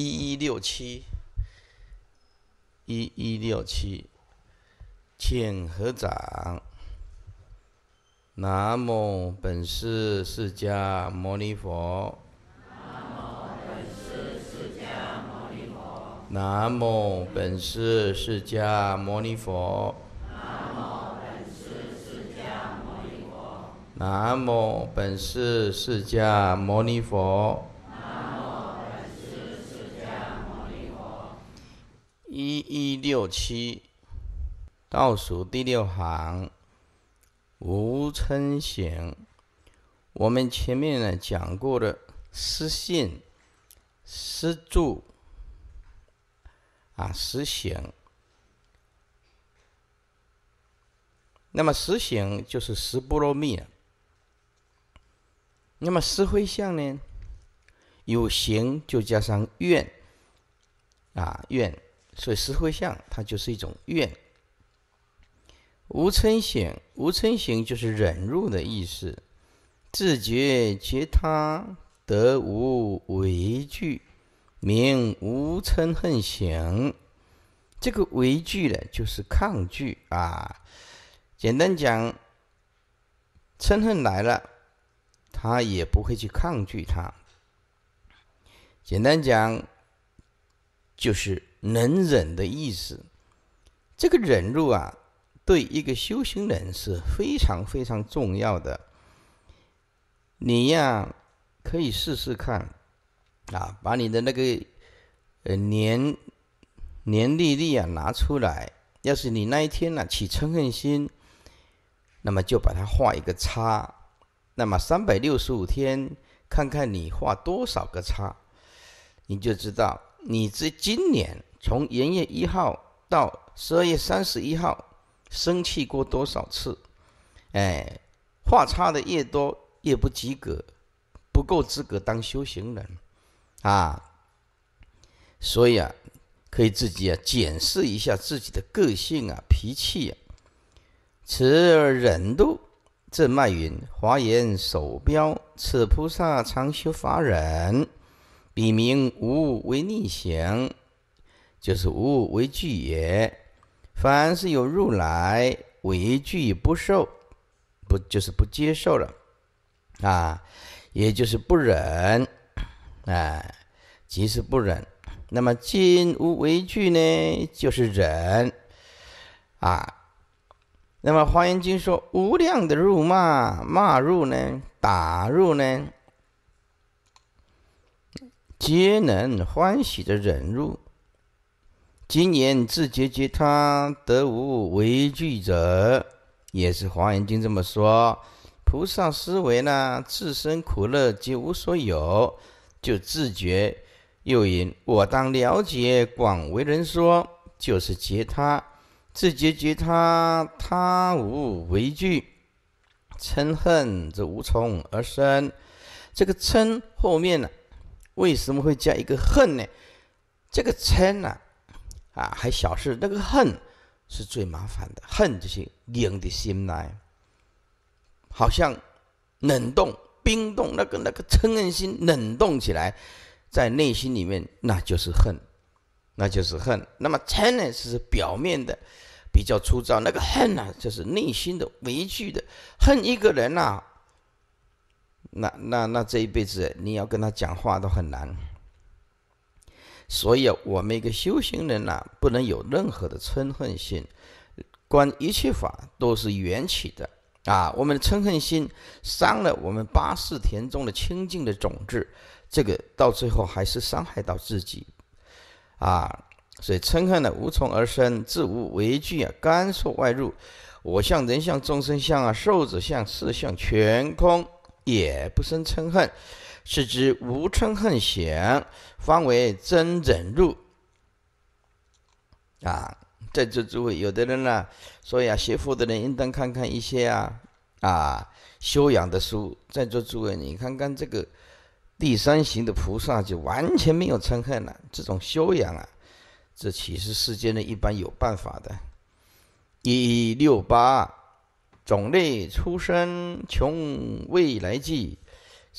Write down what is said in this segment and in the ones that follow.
一一六七，一一六七，请合掌。南无本师释迦牟尼佛。南无本师释迦牟尼佛。南无本师释迦牟尼佛。南无本师释迦牟尼佛。七倒数第六行，吴春贤。我们前面呢讲过的，私信、识助啊实行。那么实行就是十波罗蜜。那么石灰相呢？有行就加上愿，啊愿。所以，石灰相它就是一种愿无嗔行，无嗔行就是忍辱的意思。自觉觉他，得无为惧，名无嗔恨行。这个为惧呢，就是抗拒啊。简单讲，嗔恨来了，他也不会去抗拒它。简单讲，就是。能忍的意思，这个忍辱啊，对一个修行人是非常非常重要的。你呀，可以试试看，啊，把你的那个呃年年历历啊拿出来。要是你那一天呢起嗔恨心，那么就把它画一个叉。那么三百六十五天，看看你画多少个叉，你就知道你这今年。从元月一号到十二月三十一号，生气过多少次？哎，话差的越多越不及格，不够资格当修行人啊！所以啊，可以自己啊检视一下自己的个性啊脾气啊，持忍度。正脉云华严手标此菩萨常修法忍，彼名无为逆行。就是无为惧也。凡是有入来为惧，不受，不就是不接受了啊？也就是不忍，哎，即是不忍。那么今无为惧呢？就是忍啊。那么《华严经》说：无量的入骂骂入呢，打入呢，皆能欢喜的忍入。今年自觉觉他，得无为惧者，也是《华严经》这么说。菩萨思维呢，自身苦乐皆无所有，就自觉。又云：“我当了解，广为人说，就是觉他。自觉觉他，他无为惧，嗔恨则无从而生。这个嗔后面呢，为什么会加一个恨呢？这个嗔啊。”啊，还小事，那个恨是最麻烦的。恨就是硬的心来，好像冷冻、冰冻那个那个嗔恨心冷冻起来，在内心里面，那就是恨，那就是恨。那么嗔恨是表面的，比较粗糙。那个恨呢，就是内心的、畏惧的。恨一个人呐，那那那这一辈子，你要跟他讲话都很难。所以啊，我们一个修行人呐，不能有任何的嗔恨心。观一切法都是缘起的啊，我们的嗔恨心伤了我们八世田中的清净的种子，这个到最后还是伤害到自己啊。所以嗔恨呢，无从而生，自无为具啊。干受外入，我相、人相、众生相啊、寿者相，四相全空，也不生嗔恨。是指无嗔恨想，方为真忍入。啊，在座诸位，有的人呢，所以啊，学佛的人应当看看一些啊啊修养的书。在座诸位，你看看这个第三行的菩萨，就完全没有嗔恨了。这种修养啊，这其实世间的一般有办法的。一六八种类出生穷未来记。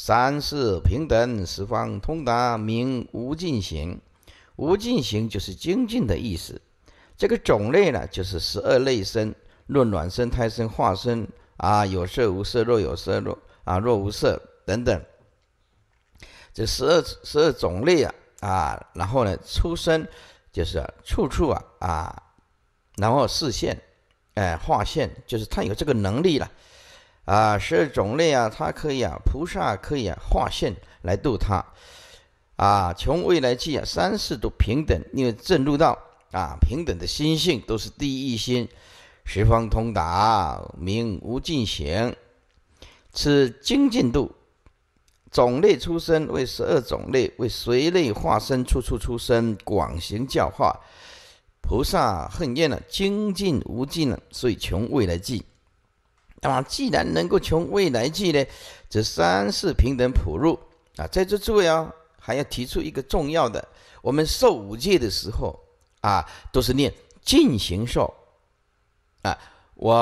三是平等十方通达明无尽行，无尽行就是精进的意思。这个种类呢，就是十二类生：论卵生、胎生、化生啊，有色无色，若有色若啊若无色等等。这十二十二种类啊啊，然后呢出生，就是处处啊啊，然后视线，哎画线，就是他有这个能力了。啊，十二种类啊，它可以啊，菩萨可以啊，化现来度他，啊，穷未来际啊，三世度平等，因为正入道啊，平等的心性都是第一心，十方通达，明无尽行，此精进度，种类出生为十二种类，为随类化身处处出生，广行教化，菩萨恨厌了精进无尽了，所以穷未来际。那么既然能够从未来际呢，这三世平等普入啊，在这诸位啊，还要提出一个重要的，我们受五戒的时候啊，都是念净行受啊，我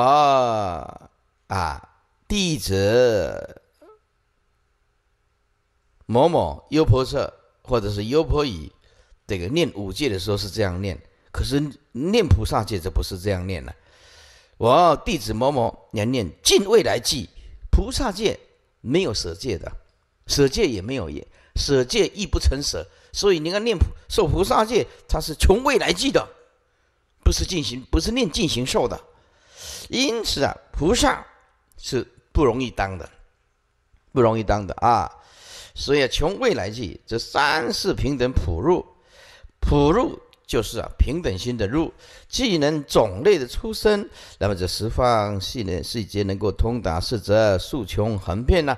啊弟子某某优婆塞或者是优婆夷，这个念五戒的时候是这样念，可是念菩萨戒就不是这样念了。我弟子某某念念尽未来际菩萨戒没有舍戒的，舍戒也没有也，舍戒亦不成舍。所以你看念受菩萨戒，他是从未来际的，不是进行，不是念进行受的。因此啊，菩萨是不容易当的，不容易当的啊。所以啊、从未来际这三世平等普入，普入。就是啊，平等心的入，技能种类的出生，那么这十方系呢，细节能够通达，四则数穷横遍呐，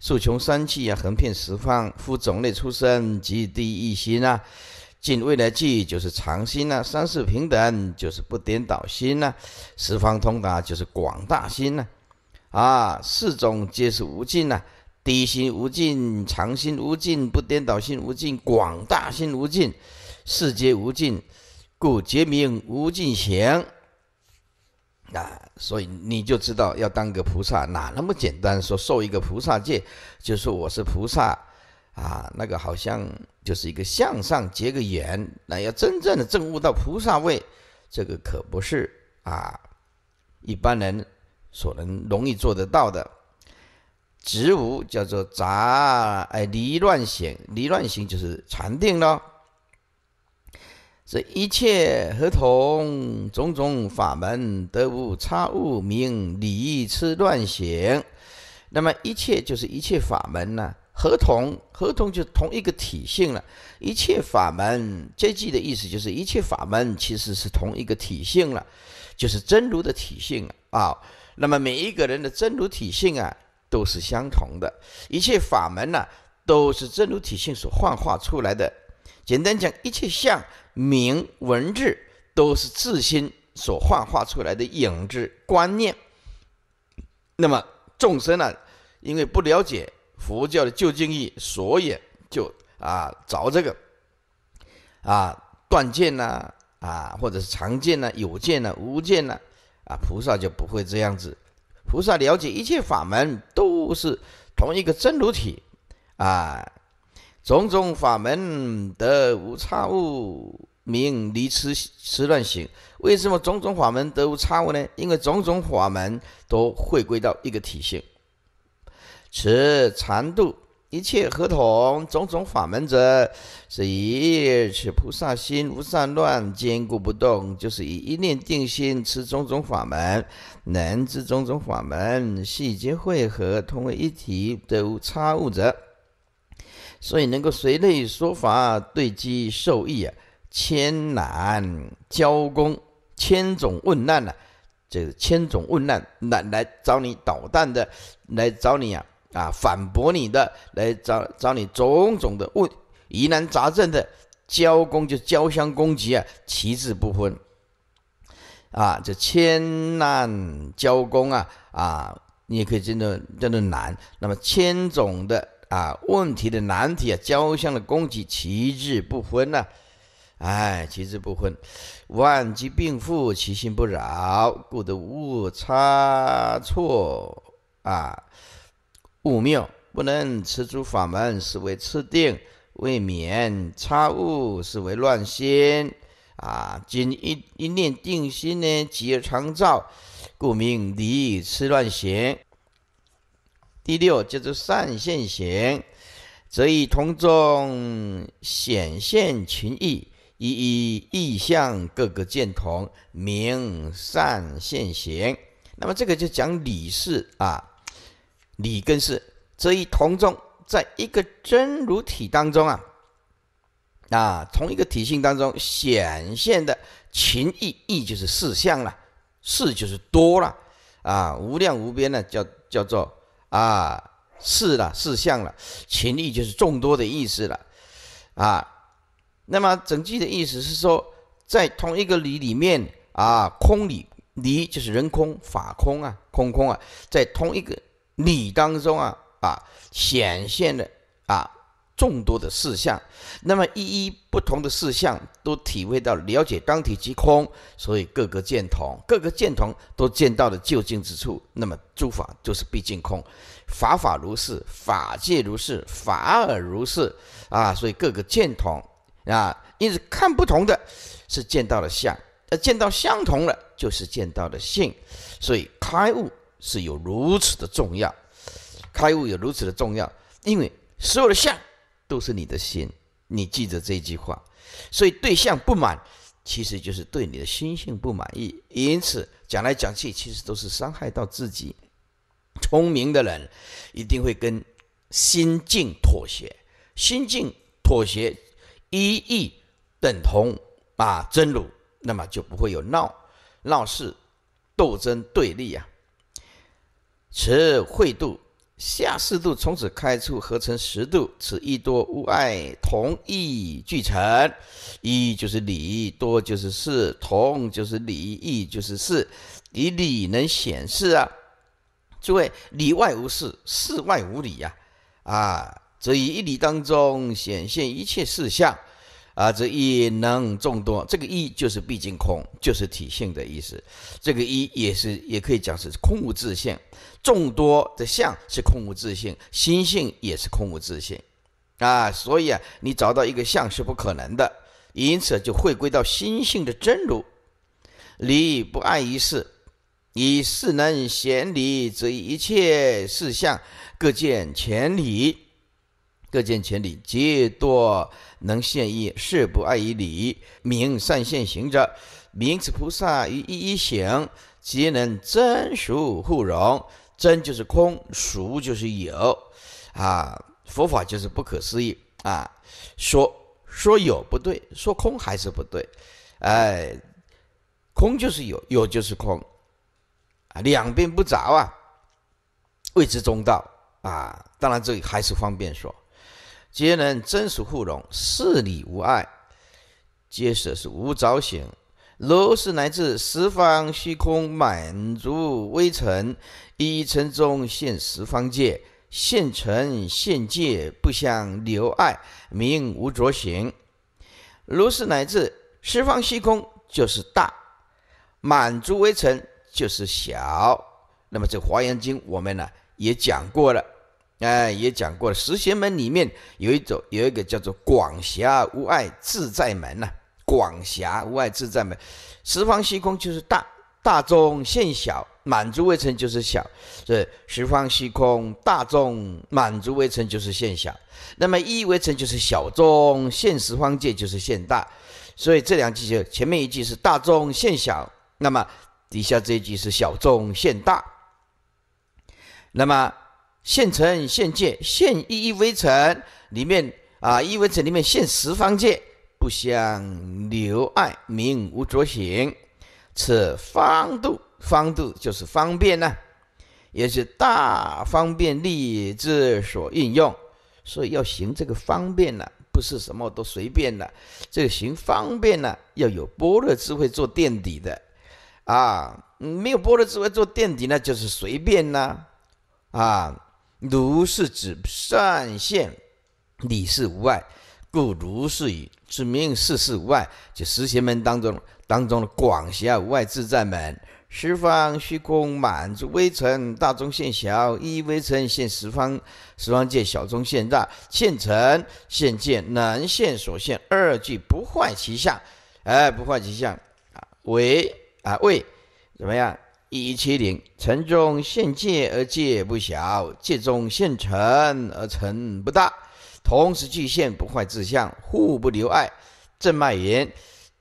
数穷三气啊，横遍十方，夫种类出生即第一心呐，尽未来际就是常心呐，三世平等就是不颠倒心呐，十方通达就是广大心呐，啊，四种皆是无尽呐，低心无尽，常心无尽，不颠倒心无尽，广大心无尽。世界无尽，故觉明无尽行。啊，所以你就知道要当个菩萨哪那么简单？说受一个菩萨戒，就说我是菩萨啊，那个好像就是一个向上结个缘。那要真正的证悟到菩萨位，这个可不是啊一般人所能容易做得到的。第无叫做杂哎离乱行，离乱行就是禅定咯。这一切合同种种法门，得无差物名理，痴乱行。那么一切就是一切法门呢？合同合同就同一个体性了。一切法门，接济的意思就是一切法门其实是同一个体性了，就是真如的体性啊。那么每一个人的真如体性啊，都是相同的。一切法门呢，都是真如体性所幻化出来的。简单讲，一切相、名、文字都是自心所幻化出来的影子观念。那么众生呢，因为不了解佛教的究竟义，所以就啊找这个，啊断见呐，啊或者是常见呐、有见呐、无见呐，啊菩萨就不会这样子。菩萨了解一切法门都是同一个真如体，啊。种种法门得无差误，名离痴痴乱行。为什么种种法门得无差误呢？因为种种法门都回归到一个体性。此长度一切合同，种种法门者是以此菩萨心无善乱，坚固不动，就是以一念定心持种种法门，能知种种法门，细节汇合，同为一体，得无差误者。所以能够随类说法，对机受益啊！千难交功，千种问难呢？这是千种问难，难来找你捣蛋的，来找你啊啊！反驳你的，来找找你种种的问疑难杂症的交功，就交相攻击啊，旗帜不分啊！这千难交功啊啊！你也可以真的真的难。那么千种的。啊，问题的难题啊，交相的攻击，旗帜不分呐，哎，旗帜不分，万机并复，其心不扰，故得误差错啊，误谬不能持诸法门，是为痴定，未免差误，是为乱心啊。今一一念定心呢，即而常照，故名离痴乱行。第六叫做善现行，则以同中显现情意，一一意象各个见同名善现行。那么这个就讲理事啊，理跟事，则以同中，在一个真如体当中啊，啊，同一个体性当中显现的情意，意就是事相了，事就是多了啊，无量无边呢，叫叫做。啊，四了四相了，情义就是众多的意思了，啊，那么整句的意思是说，在同一个理里面啊，空理理就是人空法空啊，空空啊，在同一个理当中啊，啊显现的啊。众多的事项，那么一一不同的事项都体会到了解刚体即空，所以各个见同各个见同都见到的究竟之处，那么诸法就是毕竟空，法法如是，法界如是，法尔如是啊！所以各个见同啊，因此看不同的，是见到的相；而见到相同了，就是见到的性。所以开悟是有如此的重要，开悟有如此的重要，因为所有的相。都是你的心，你记着这句话。所以对象不满，其实就是对你的心性不满意。因此讲来讲去，其实都是伤害到自己。聪明的人一定会跟心境妥协，心境妥协，一意等同啊，真如，那么就不会有闹闹事、斗争、对立啊，此会度。下四度从此开出合成十度，此一多无碍同一俱成。一就是理，多就是事，同就是理，异就是事。以理能显示啊，诸位，里外无事，事外无理呀。啊，则以一理当中显现一切事项，啊，则一能众多。这个一就是毕竟空，就是体性的意思。这个一也是，也可以讲是空无自性。众多的相是空无自性，心性也是空无自性，啊，所以啊，你找到一个相是不可能的，因此就回归到心性的真如，理不碍于事，以事能显理，则一切事相各见前理，各见前理，皆多能现意，事不碍于理，名善现行者，明此菩萨于一一行皆能真熟互融。真就是空，俗就是有，啊，佛法就是不可思议啊！说说有不对，说空还是不对，哎，空就是有，有就是空，啊，两边不着啊，谓之中道啊！当然，这里还是方便说，皆能真实互融，事理无碍，皆舍是无着行，如是乃至十方虚空满足微尘。一尘中现十方界，现尘现界不相留碍，名无着行。如是乃至十方虚空就是大，满足微尘就是小。那么这《华严经》我们呢也讲过了，哎也讲过了。十贤门里面有一种有一个叫做广狭无碍自在门呐，广狭无碍自在门。十方虚空就是大，大中现小。满足微尘就是小，对十方虚空大众满足微尘就是现小；那么一微尘就是小众，现实方界就是现大。所以这两句就前面一句是大众现小，那么底下这一句是小众现大。那么现尘现界现一微尘里面啊，一微尘里面现十方界，不相留爱名无着行，此方度。方便就是方便呢，也是大方便利之所运用，所以要行这个方便呢，不是什么都随便的。这个行方便呢，要有般若智慧做垫底的，啊，没有般若智慧做垫底呢，就是随便呢。啊，如是指善现，理是无碍，故如是以指明事事无碍，就十贤门当中当中的广狭无碍自在门。十方虚空满诸微尘，大中现小，一微尘现十方；十方界小中现大，现尘现界，能现所现，二俱不坏其相。哎，不坏其相啊，为啊为怎么样？一一七零，尘中现界而界不小，界中现尘而尘不大，同时俱现不坏之相，互不留碍，正脉言。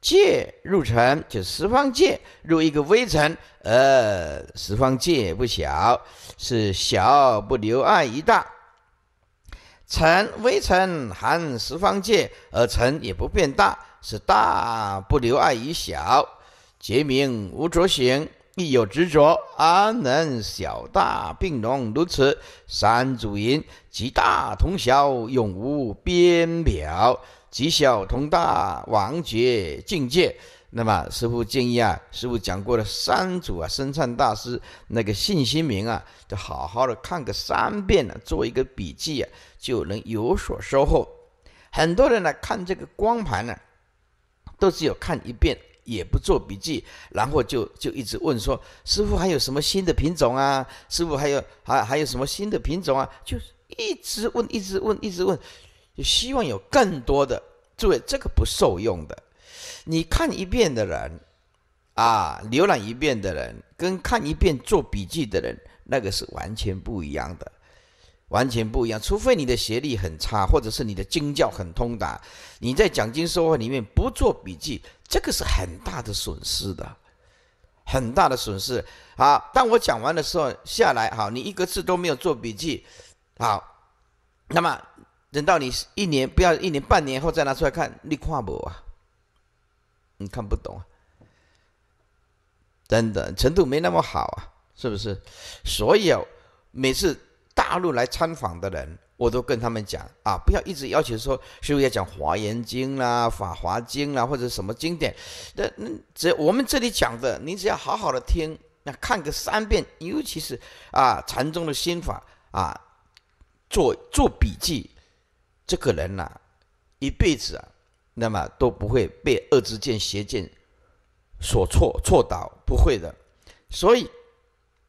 界入尘，就十方界入一个微尘，呃，十方界不小，是小不留碍于大；尘微尘含十方界，而尘也不变大，是大不留碍于小。结明无着行，亦有执着，安能小大并容如此三主云：即大同小，永无边表。极小同大王觉境界，那么师傅建议啊，师傅讲过了三组啊，深禅大师那个信心名啊，就好好的看个三遍呢，做一个笔记啊，就能有所收获。很多人呢看这个光盘呢，都只有看一遍，也不做笔记，然后就就一直问说，师傅还有什么新的品种啊？师傅还有还还有什么新的品种啊？就是一直问，一直问，一直问。希望有更多的，诸位，这个不受用的。你看一遍的人，啊，浏览一遍的人，跟看一遍做笔记的人，那个是完全不一样的，完全不一样。除非你的学历很差，或者是你的经教很通达，你在讲经说话里面不做笔记，这个是很大的损失的，很大的损失。好，当我讲完的时候下来，好，你一个字都没有做笔记，好，那么。等到你一年不要一年半年后再拿出来看，你看无啊？你看不懂啊？真的程度没那么好啊，是不是？所以每次大陆来参访的人，我都跟他们讲啊，不要一直要求说师傅要讲《华严经》啦、《法华经》啦，或者什么经典。那那这我们这里讲的，你只要好好的听，那看个三遍，尤其是啊禅宗的心法啊，做做笔记。这个人呐，一辈子啊，那么都不会被二支剑、邪剑所错错倒，不会的。所以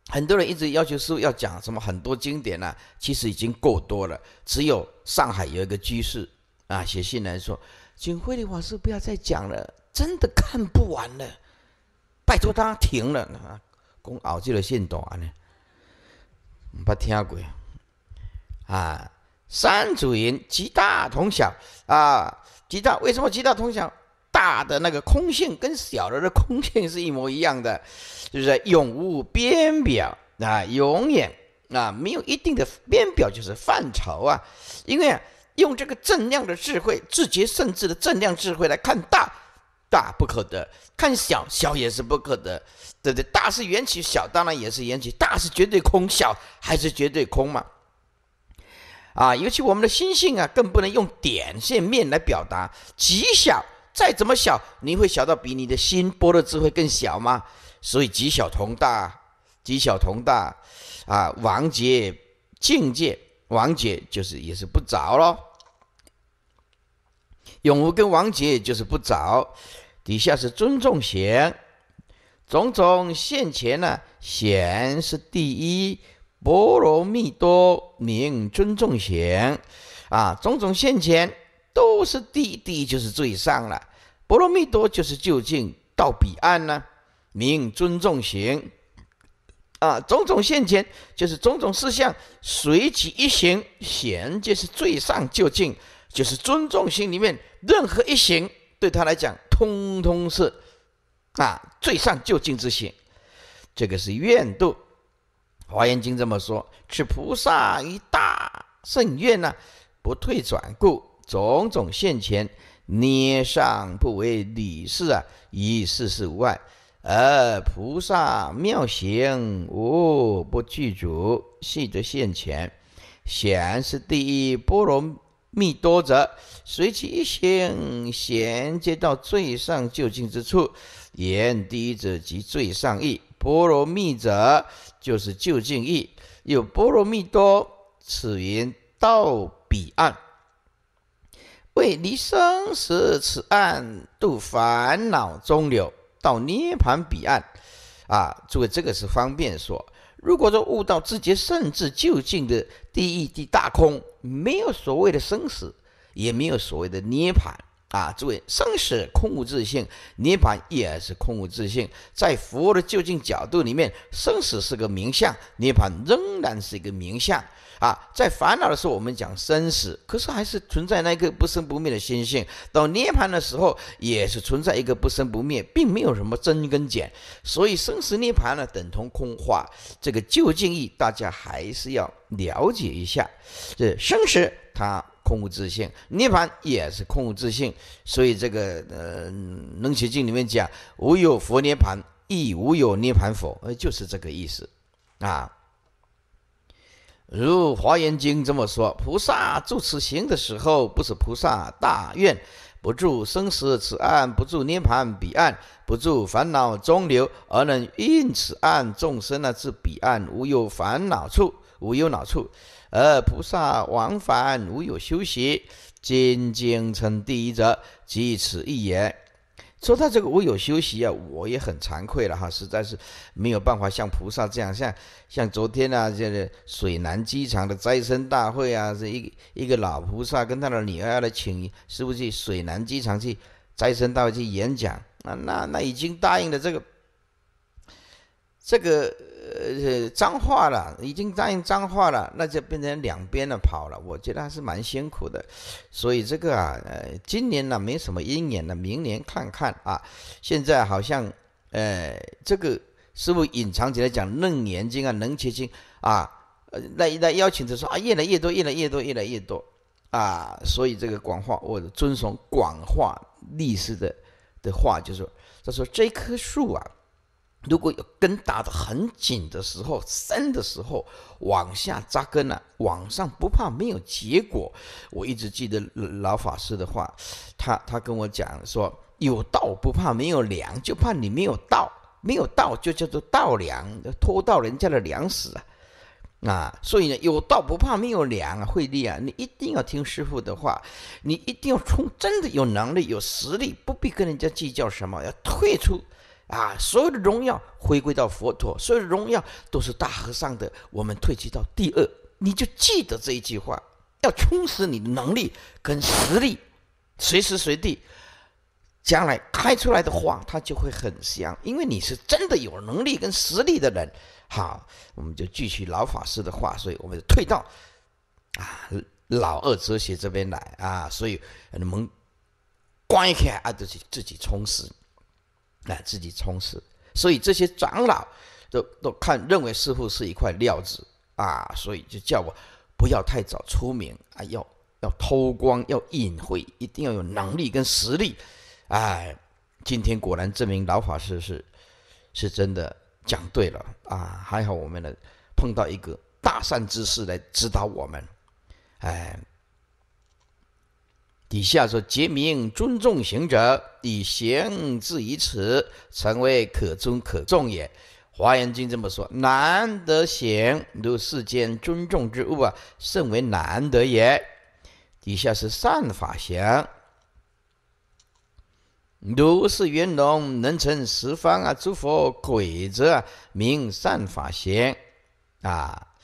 很多人一直要求师傅要讲什么很多经典呢，其实已经够多了。只有上海有一个居士啊，写信来说，请慧律法师不要再讲了，真的看不完了，拜托他停了啊。公熬这个线短呢，唔巴听过啊。三组缘，极大同小啊，极大为什么极大同小？大的那个空性跟小的的空性是一模一样的，就是永无边表啊，永远啊没有一定的边表，就是范畴啊。因为用这个正量的智慧，自觉甚至的正量智慧来看，大大不可得，看小小也是不可得，对不对？大是缘起，小当然也是缘起，大是绝对空，小还是绝对空嘛。啊，尤其我们的心性啊，更不能用点线面来表达。极小再怎么小，你会小到比你的心波的智慧更小吗？所以极小同大，极小同大，啊，王杰境界，王杰就是也是不着咯。永无跟王杰就是不着，底下是尊重贤，种种现前呢，贤是第一。波罗蜜多名尊重行，啊，种种现前都是弟弟就是最上了。波罗蜜多就是就近到彼岸呢，名尊重行，啊，种种现前就是种种事项，随即一行，贤就是最上就近，就是尊重行里面任何一行对他来讲，通通是啊最上就近之行，这个是愿度。华严经这么说：，持菩萨一大圣愿呢，不退转故，种种现前，念上不为理事啊，以事事无碍，而菩萨妙行无不具足，系得现前。贤是第一波罗蜜多者，随其一心，衔接到最上究竟之处，言第一者即最上意。波罗蜜者，就是究竟意。有波罗蜜多，此言到彼岸，为离生死此岸，度烦恼中流，到涅盘彼岸。啊，作为这个是方便说。如果说悟到自己甚至究竟的第一地大空，没有所谓的生死，也没有所谓的涅盘。啊，注意生死空无自性，涅槃也是空无自性。在佛的究竟角度里面，生死是个名相，涅槃仍然是一个名相。啊，在烦恼的时候我们讲生死，可是还是存在那一个不生不灭的心性；到涅槃的时候，也是存在一个不生不灭，并没有什么增跟减。所以生死涅槃呢，等同空话。这个究竟义，大家还是要了解一下。这生死它。空无自性，涅盘也是空无自性，所以这个呃，《楞严经》里面讲“无有佛涅盘，亦无有涅盘佛”，呃，就是这个意思啊。如《华严经》这么说：菩萨住此行的时候，不是菩萨大愿不住生死此岸，不住涅盘彼岸，不住烦恼中流，而能应此岸众生呢至彼岸，无有烦恼处，无有恼处。而菩萨往返无有休息，今经称第一者，即此一言。说到这个无有休息啊，我也很惭愧了哈，实在是没有办法像菩萨这样，像像昨天啊，这个水南机场的斋生大会啊，是一一个老菩萨跟他的女儿要来请师傅去水南机场去斋生大会去演讲，啊，那那已经答应了这个。这个呃脏话了，已经答应脏话了，那就变成两边的跑了。我觉得还是蛮辛苦的，所以这个啊，呃，今年呢没什么阴影了，明年看看啊。现在好像，呃，这个师傅隐藏起来讲楞严经》啊、能结晶啊，那那邀请就说啊，越来越多，越来越多，越来越多啊。所以这个广化，我遵从广化律师的的话，就是他说这棵树啊。如果有根打得很紧的时候，深的时候往下扎根了，往上不怕没有结果。我一直记得老法师的话，他他跟我讲说：“有道不怕没有粮，就怕你没有道。没有道就叫做道粮，偷到人家的粮食啊！啊，所以呢，有道不怕没有粮啊，慧利啊，你一定要听师傅的话，你一定要从真的有能力、有实力，不必跟人家计较什么，要退出。”啊，所有的荣耀回归到佛陀，所有荣耀都是大和尚的。我们退居到第二，你就记得这一句话，要充实你的能力跟实力，随时随地，将来开出来的话，它就会很香，因为你是真的有能力跟实力的人。好，我们就继续老法师的话，所以我们就退到啊老二哲学这边来啊，所以门关一开啊，自己自己充实。来自己充实，所以这些长老都都看认为师傅是一块料子啊，所以就叫我不要太早出名啊，要要偷光要隐晦，一定要有能力跟实力。哎，今天果然证明老法师是是真的讲对了啊，还好我们呢碰到一个大善之士来指导我们，哎。底下说：结名尊重行者，以贤自于此，成为可尊可重也。华严经这么说，难得贤如世间尊重之物啊，甚为难得也。底下是善法贤，如是圆融能成十方啊，诸佛鬼则名善法贤啊。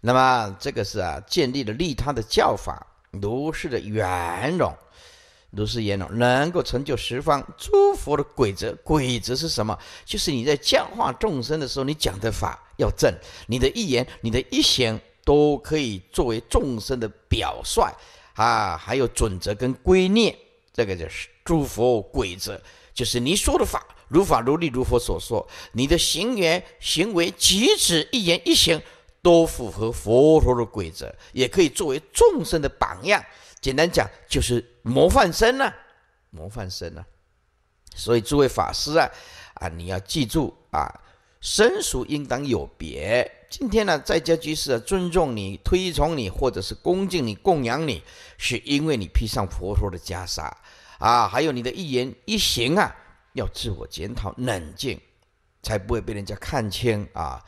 那么这个是啊，建立了利他的教法。如是的圆融，如是圆融，能够成就十方诸佛的规则。规则是什么？就是你在教化众生的时候，你讲的法要正，你的一言、你的一行都可以作为众生的表率啊。还有准则跟规念，这个就是诸佛规则。就是你说的法，如法如律如佛所说，你的行缘行为举止，一言一行。都符合佛陀的规则，也可以作为众生的榜样。简单讲，就是模范生呢，模范生呢。所以诸位法师啊，啊，你要记住啊，身熟应当有别。今天呢，在家居士啊，尊重你、推崇你，或者是恭敬你、供养你，是因为你披上佛陀的袈裟啊，还有你的一言一行啊，要自我检讨、冷静，才不会被人家看清啊。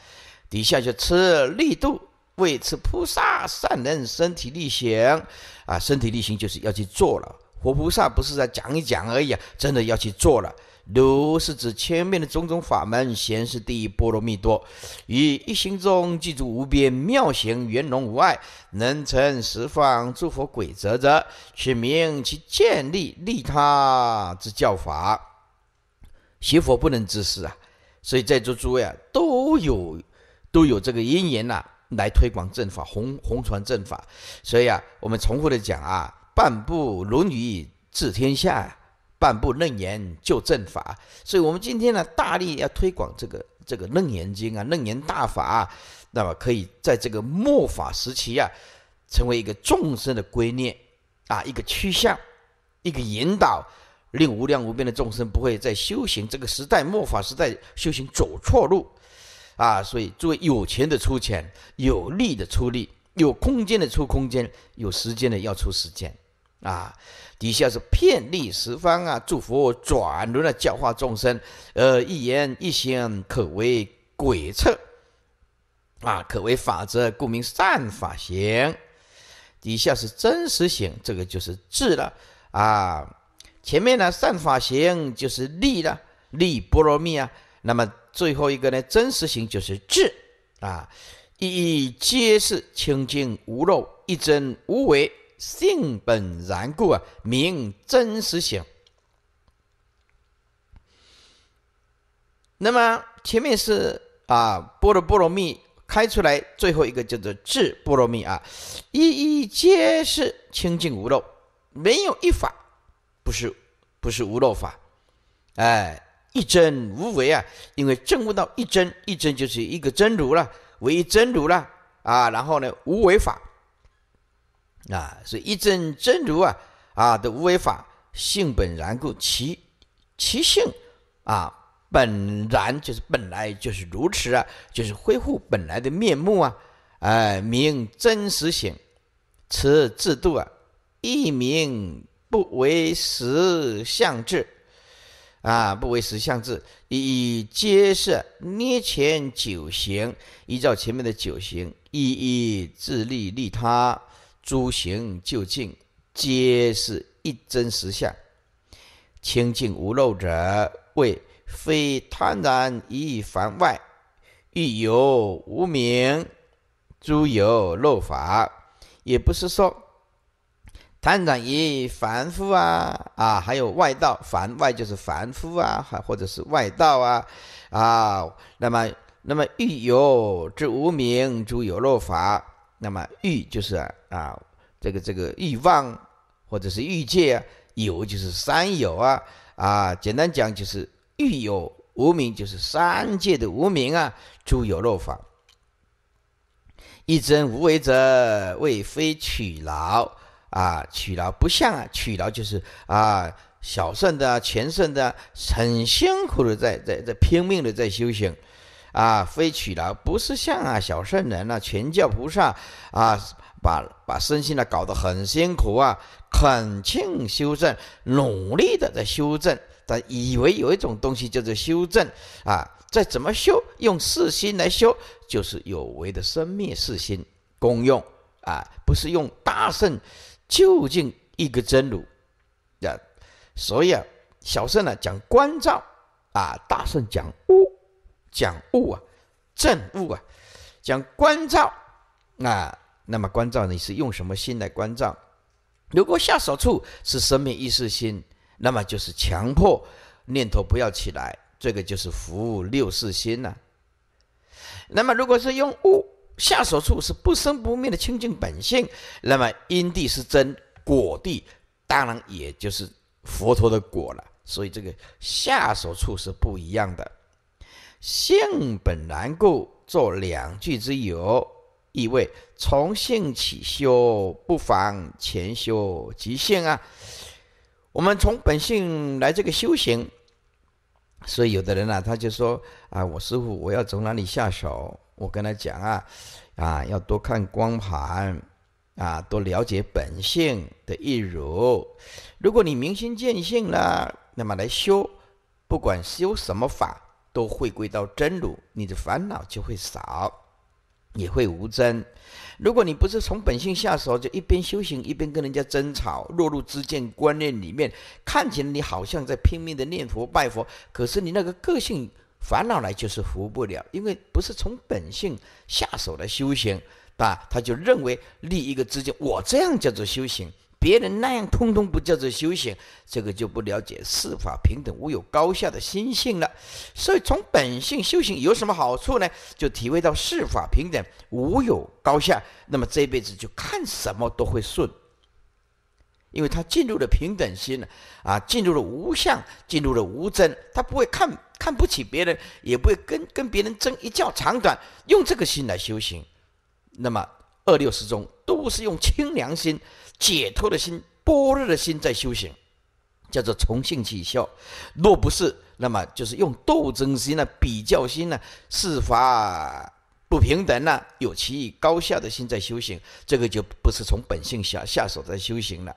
底下就吃力度为此菩萨善人身体力行，啊，身体力行就是要去做了。活菩萨不是在讲一讲而已啊，真的要去做了。如是指前面的种种法门，贤是第一波罗蜜多，于一心中记住无边妙行，圆融无碍，能成十方诸佛鬼则者，取名其建立利他之教法。学佛不能自私啊，所以在座诸位啊，都有。都有这个因缘呐，来推广正法，弘弘传正法，所以啊，我们重复的讲啊，半部《论语》治天下，半部楞严救正法，所以我们今天呢，大力要推广这个这个楞严经啊，楞严大法，那么可以在这个末法时期啊，成为一个众生的归念啊，一个趋向，一个引导，令无量无边的众生不会在修行这个时代末法时代修行走错路。啊，所以作为有钱的出钱，有力的出力，有空间的出空间，有时间的要出时间，啊，底下是遍历十方啊，祝福转轮的教化众生，呃，一言一行可为鬼测，啊，可为法则，故名善法行，底下是真实行，这个就是智了，啊，前面呢善法行就是利了，利波罗蜜啊，那么。最后一个呢，真实性就是智啊，一一皆是清净无漏，一真无为，性本然故啊，名真实性。那么前面是啊，波罗波罗蜜开出来，最后一个叫做智波罗蜜啊，一一皆是清净无漏，没有一法不是不是无漏法，哎。一真无为啊，因为证悟到一真，一真就是一个真如了，唯一真如了啊。然后呢，无为法啊，所以一真真如啊啊的无为法性本然故，其其性啊，本然就是本来就是如此啊，就是恢复本来的面目啊，哎，名真实性，此制度啊，一明不为实相智。啊！不为实相智，以皆是捏前九行，依照前面的九行，一一自利利他，诸行究竟，皆是一真实相，清净无漏者，为非贪染以凡外，欲有无名，诸有漏法，也不是说。贪染于凡夫啊啊，还有外道凡外就是凡夫啊，还或者是外道啊啊。那么那么欲有之无名，诸有漏法，那么欲就是啊这个这个欲望或者是欲界啊，有就是三有啊啊。简单讲就是欲有无名，就是三界的无名啊，诸有漏法。一真无为者为非取劳。啊，取劳不像啊，取劳就是啊，小圣的、啊、全圣的，很辛苦的在在在拼命的在修行，啊，非取劳不是像啊，小圣人啊，全教菩萨啊，把把身心呢搞得很辛苦啊，恳请修正，努力的在修正，但以为有一种东西叫做修正啊，再怎么修，用四心来修，就是有为的生灭四心功用。啊，不是用大圣，究竟一个真如，呀，所以啊，小圣呢讲观照啊，大圣讲悟，讲悟啊，正悟啊，讲观照啊，那么观照呢是用什么心来观照？如果下手处是生命意识心，那么就是强迫念头不要起来，这个就是服务六世心呐。那么如果是用悟。下手处是不生不灭的清净本性，那么因地是真果地，当然也就是佛陀的果了。所以这个下手处是不一样的。性本难故，作两句之有，意味从性起修，不妨前修即性啊。我们从本性来这个修行，所以有的人呢，他就说啊，我师傅，我要从哪里下手？我跟他讲啊，啊，要多看光盘，啊，多了解本性的一如。如果你明心见性了，那么来修，不管修什么法，都回归到真如，你的烦恼就会少，也会无争。如果你不是从本性下手，就一边修行一边跟人家争吵，落入知见观念里面，看起来你好像在拼命的念佛拜佛，可是你那个个性。烦恼呢，就是服不了，因为不是从本性下手的修行，啊，他就认为立一个知见，我这样叫做修行，别人那样通通不叫做修行，这个就不了解四法平等无有高下的心性了。所以从本性修行有什么好处呢？就体会到四法平等无有高下，那么这辈子就看什么都会顺。因为他进入了平等心了，啊，进入了无相，进入了无争，他不会看看不起别人，也不会跟跟别人争一较长短，用这个心来修行。那么二六十中都是用清凉心、解脱的心、般若的心在修行，叫做从性起效。若不是，那么就是用斗争心呢、比较心呢，是法。不平等呢？有其高下的心在修行，这个就不是从本性下下手在修行了。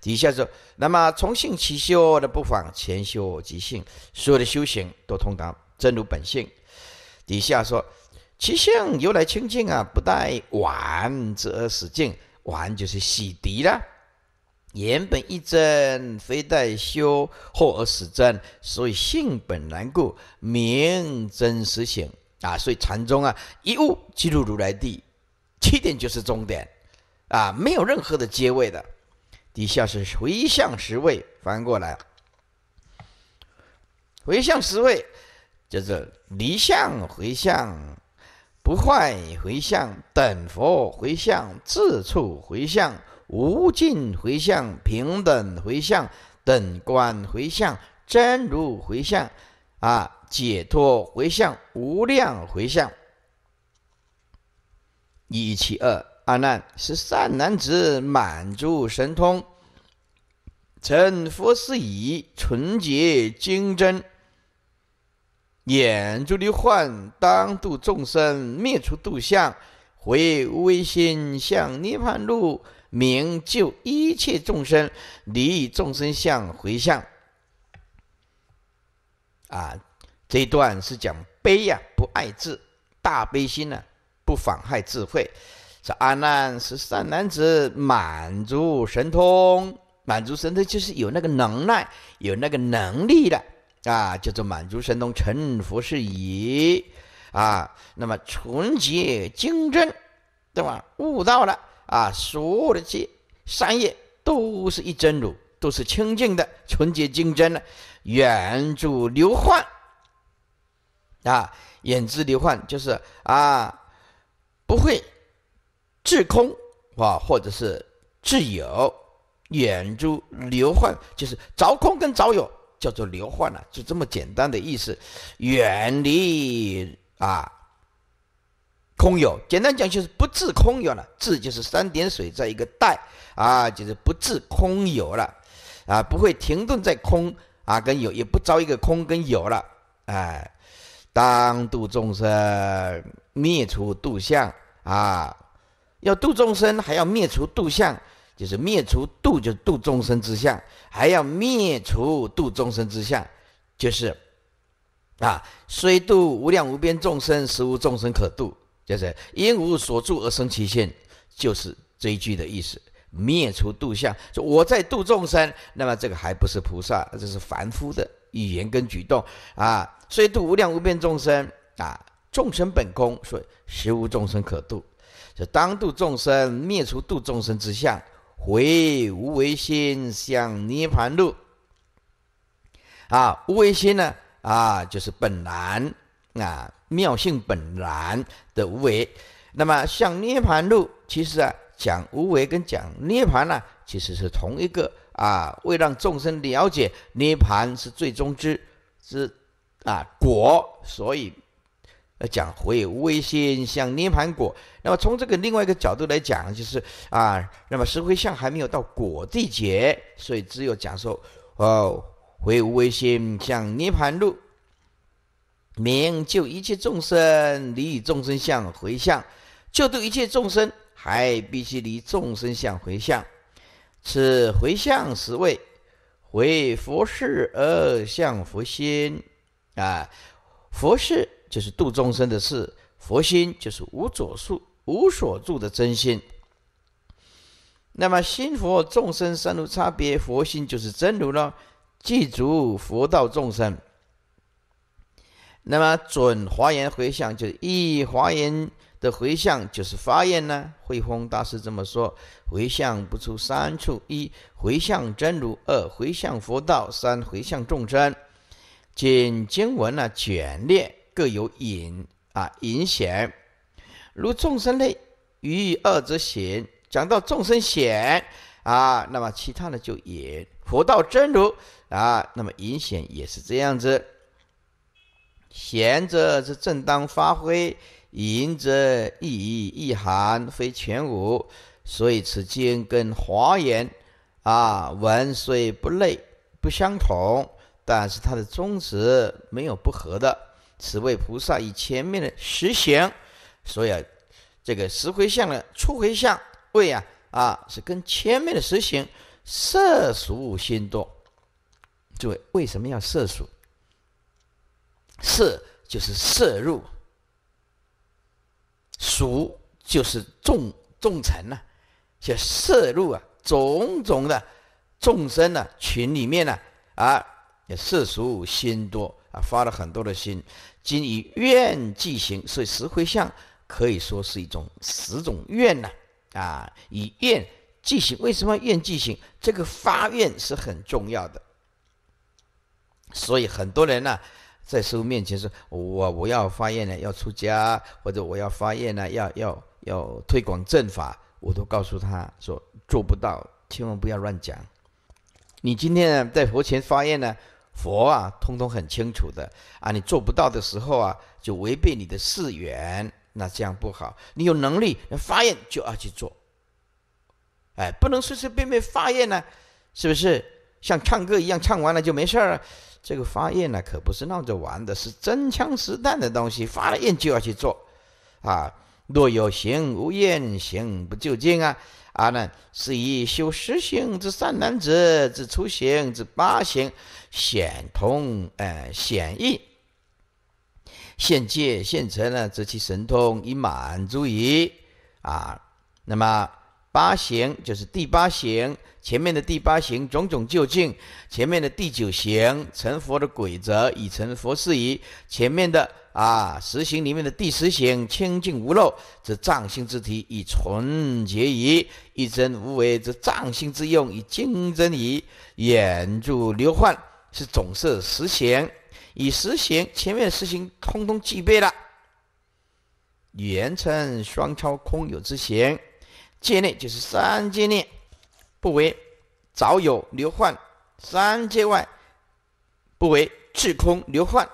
底下说，那么从性起修的，不妨前修即性，所有的修行都通达真如本性。底下说，其性由来清净啊，不待完则而使净，完就是洗涤了。原本一真，非待修后而使真，所以性本难故，名真实性。啊，所以禅宗啊，一悟即入如来地，起点就是终点，啊，没有任何的阶位的，底下是回向十位，翻过来，回向十位就是离相回向、不坏回向、等佛回向、自处回向、无尽回向、平等回向、等观回向、真如回向，啊。解脱回向，无量回向。一七二阿难是善男子，满足神通，成佛是仪，纯洁精真，眼珠的幻，当度众生，灭除度相，回微心向涅槃路，明救一切众生，离众生相回向，啊。这一段是讲悲呀，不爱智，大悲心呢，不妨害智慧。这阿难是善男子，满足神通，满足神通就是有那个能耐，有那个能力的啊，叫做满足神通成佛是矣啊。那么纯洁精真，对吧？悟道了啊，所有的这三业都是一真如，都是清净的、纯洁精真的，圆住流患。啊，眼之流患就是啊，不会滞空啊，或者是滞有，眼珠流患就是着空跟着有，叫做流患了，就这么简单的意思，远离啊空有，简单讲就是不滞空有了，滞就是三点水在一个带啊，就是不滞空有了，啊不会停顿在空啊跟有，也不着一个空跟有了，哎。当度众生，灭除度相啊！要度众生，还要灭除度相，就是灭除度，就度众生之相；还要灭除度众生之相，就是啊。虽度无量无边众生，实无众生可度，就是因无所住而生其心，就是追句的意思。灭除度相，我在度众生，那么这个还不是菩萨，这是凡夫的。语言跟举动啊，虽度无量无边众生啊，众生本空，所以实无众生可度，就当度众生，灭除度众生之相，回无为心向涅盘路。啊，无为心呢？啊，就是本然啊，妙性本然的无为。那么向涅盘路，其实啊，讲无为跟讲涅盘呢，其实是同一个。啊，为让众生了解涅盘是最终之之啊果，所以要讲回无微心向涅盘果。那么从这个另外一个角度来讲，就是啊，那么石回向还没有到果地阶，所以只有讲说哦，回无微心向涅盘路，明救一切众生，离众生相回向，救度一切众生，还必须离众生相回向。此回向是为回佛事而向佛心啊！佛事就是度众生的事，佛心就是无所住、无所住的真心。那么心佛众生三如差别，佛心就是真如了，记足佛道众生。那么准华严回向就是一华严。的回向就是发愿呢。慧峰大师这么说：回向不出三处，一回向真如，二回向佛道，三回向众生。仅经文呢，简略各有隐啊隐显，如众生类，于二则显。讲到众生显啊，那么其他的就隐。佛道真如啊，那么隐显也是这样子。贤者是正当发挥。淫则易易寒，非全无。所以此经跟华严，啊文虽不类不相同，但是它的宗旨没有不合的。此位菩萨以前面的实行，所以这个十回向的初回向位啊啊是跟前面的实行色俗心动。诸位为什么要色俗？色就是摄入。俗就是众众成呐，就摄入啊种种的众生的群里面呢，啊也摄熟心多啊发了很多的心，今以愿即行，所以十回向可以说是一种十种愿呐啊以愿即行，为什么愿即行？这个发愿是很重要的，所以很多人呢。在师傅面前说：“我我要发愿了，要出家，或者我要发愿呢，要要要推广正法。”我都告诉他说：“做不到，千万不要乱讲。你今天在佛前发愿呢，佛啊，通通很清楚的啊。你做不到的时候啊，就违背你的誓愿，那这样不好。你有能力发愿就要去做，哎，不能随随便便发愿呢，是不是？像唱歌一样，唱完了就没事儿了。”这个发愿呢，可不是闹着玩的，是真枪实弹的东西。发了愿就要去做，啊！若有行无愿，行不就近啊！阿难是以修十行之善男子之初行之八行，显通哎显意现界现成呢，则其神通以满足于啊，那么。八行就是第八行，前面的第八行种种究竟；前面的第九行成佛的规则已成佛事宜，前面的啊十行里面的第十行清净无漏，则藏性之体已纯洁矣；一真无为，则藏性之用已精真矣。眼住流幻是总是十行，以十行前面十行通通具备了，言称双超空有之行。界内就是三界内，不为早有流患；三界外，不为智空流患。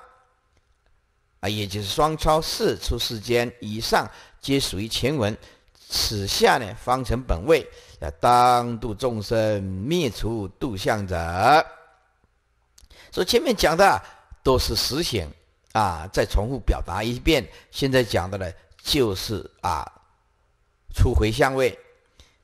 啊，也就是双超四出世间以上，皆属于前文。此下呢，方成本位，要当度众生，灭除度相者。说前面讲的都是实行，啊，再重复表达一遍。现在讲的呢，就是啊。出回相位，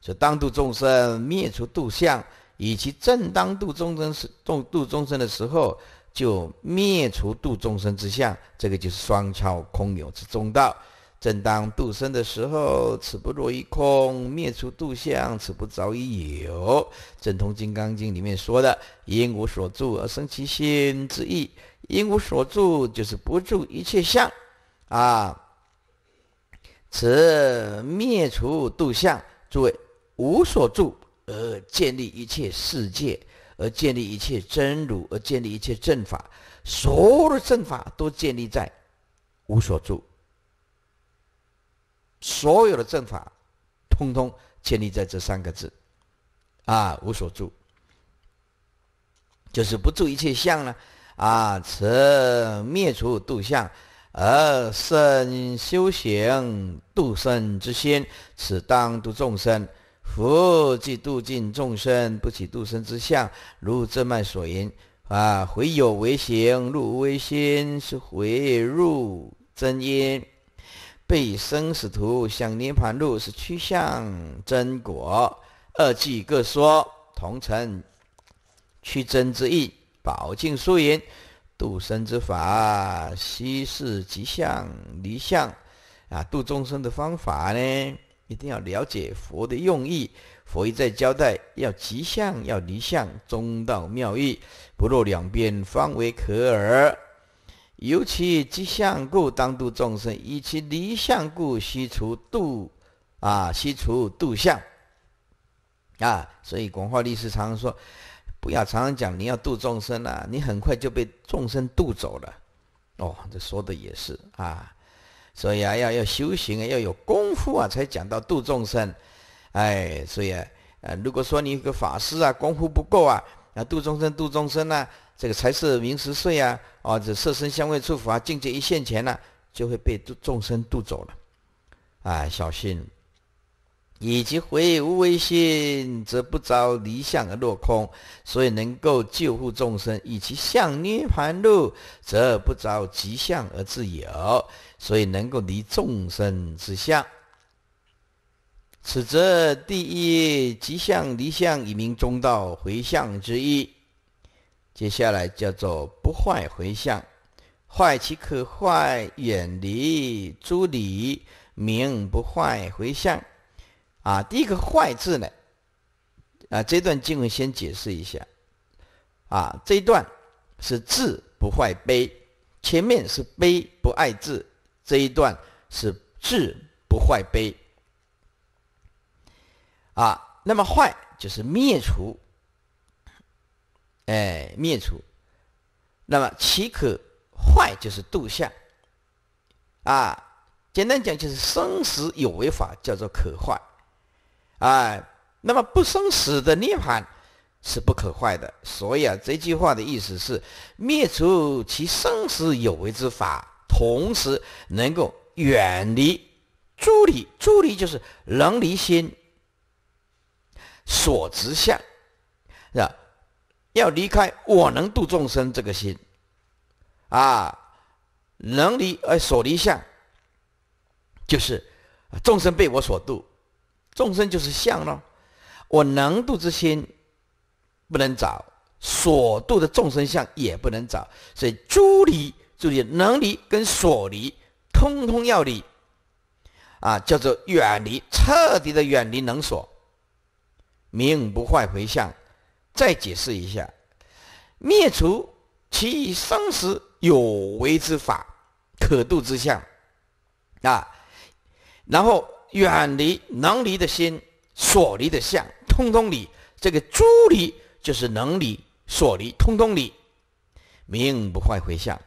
说当度众生，灭除度相；以及正当度众生时，度度众生的时候，就灭除度众生之相。这个就是双超空有之中道。正当度生的时候，此不若于空，灭除度相，此不早已有。正通金刚经》里面说的“因无所住而生其心”之意。因无所住，就是不住一切相，啊。此灭除度相，诸位无所住而建立一切世界，而建立一切真如，而建立一切正法。所有的正法都建立在无所住，所有的正法通通建立在这三个字，啊，无所住，就是不住一切相呢。啊，此灭除度相。而生修行度生之心，此当度众生。佛即度尽众生，不起度生之相。如正脉所言：啊，回有为行，入无为心，是回入真因；背生死途，向涅盘路，是趋向真果。二句各说，同成趋真之意，宝镜疏云。度生之法，须是即相离相啊！度众生的方法呢，一定要了解佛的用意。佛一再交代，要即相，要离相，中道妙义，不落两边方为可耳。尤其即相故，当度众生；以其离相故，悉除度啊，悉除度相啊！所以广化律师常说。不要常常讲你要度众生啊，你很快就被众生渡走了。哦，这说的也是啊，所以啊，要要修行啊，要有功夫啊，才讲到度众生。哎，所以啊，呃，如果说你一个法师啊，功夫不够啊，啊，度众生度众生啊，这个财色名食睡啊，哦，这色身香味触法境界一线前呢，就会被度众生渡走了。啊，小心。以其回无为心，则不遭离相而落空，所以能够救护众生；以其向涅盘路，则不遭吉相而自由，所以能够离众生之相。此则第一吉相离相，以明中道回向之意。接下来叫做不坏回向，坏其可坏，远离诸理，名不坏回向。啊，第一个坏字呢？啊，这段经文先解释一下。啊，这一段是智不坏悲，前面是悲不爱智，这一段是智不坏悲。啊，那么坏就是灭除，哎，灭除。那么岂可坏？就是度相。啊，简单讲就是生死有为法，叫做可坏。哎，那么不生死的涅槃是不可坏的，所以啊，这句话的意思是灭除其生死有为之法，同时能够远离诸离，诸离就是能离心所执相，是吧？要离开我能度众生这个心，啊，能离而所离相，就是众生被我所度。众生就是相了，我能度之心不能找，所度的众生相也不能找，所以诸离注意，能离跟所离通通要离啊，叫做远离，彻底的远离能所，名不坏回相。再解释一下，灭除其生死有为之法，可度之相啊，然后。远离能离的心，所离的相，通通离。这个诸离就是能离、所离，通通离。名不坏回向，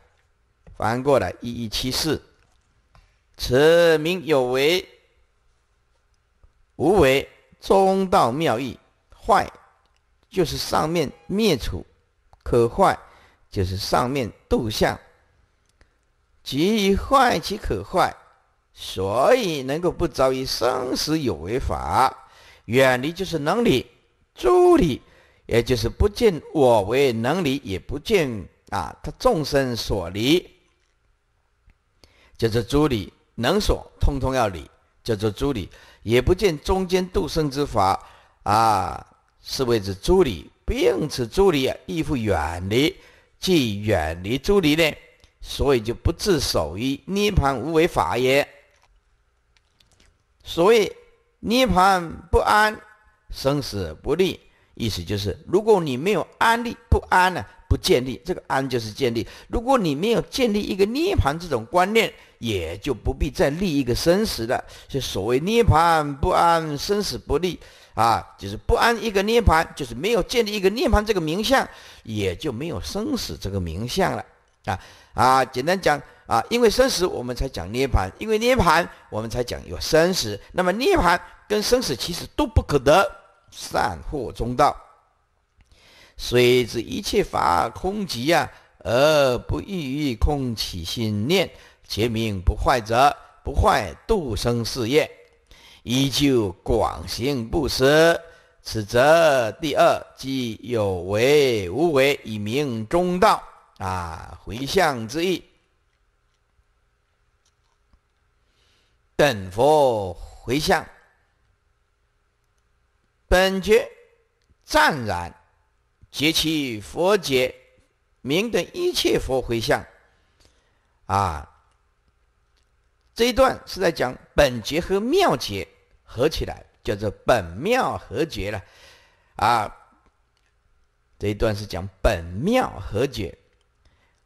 反过来一一七四，此名有为无为中道妙义。坏就是上面灭处，可坏就是上面度相，即坏即可坏。所以能够不遭于生死有为法，远离就是能离，诸离，也就是不见我为能离，也不见啊他众生所离，叫做诸离能所，通通要离，叫做诸离，也不见中间度生之法，啊，是谓之诸离，并此诸离亦复远离，即远离诸离呢，所以就不自守于涅槃无为法也。所谓涅盘不安，生死不利，意思就是，如果你没有安立不安呢，不建立这个安就是建立。如果你没有建立一个涅盘这种观念，也就不必再立一个生死了。就所谓涅盘不安，生死不利。啊，就是不安一个涅盘，就是没有建立一个涅盘这个名相，也就没有生死这个名相了。啊啊，简单讲。啊，因为生死我们才讲涅盘，因为涅盘我们才讲有生死。那么涅盘跟生死其实都不可得，善或中道。虽知一切法空寂啊，而不异于空起心念，其名不坏者，不坏度生事业，依旧广行布施。此则第二，即有为无为以明中道啊，回向之意。等佛回向，本觉湛然，结其佛结，明等一切佛回向。啊，这一段是在讲本觉和妙觉合起来，叫做本妙合觉了。啊，这一段是讲本妙合觉，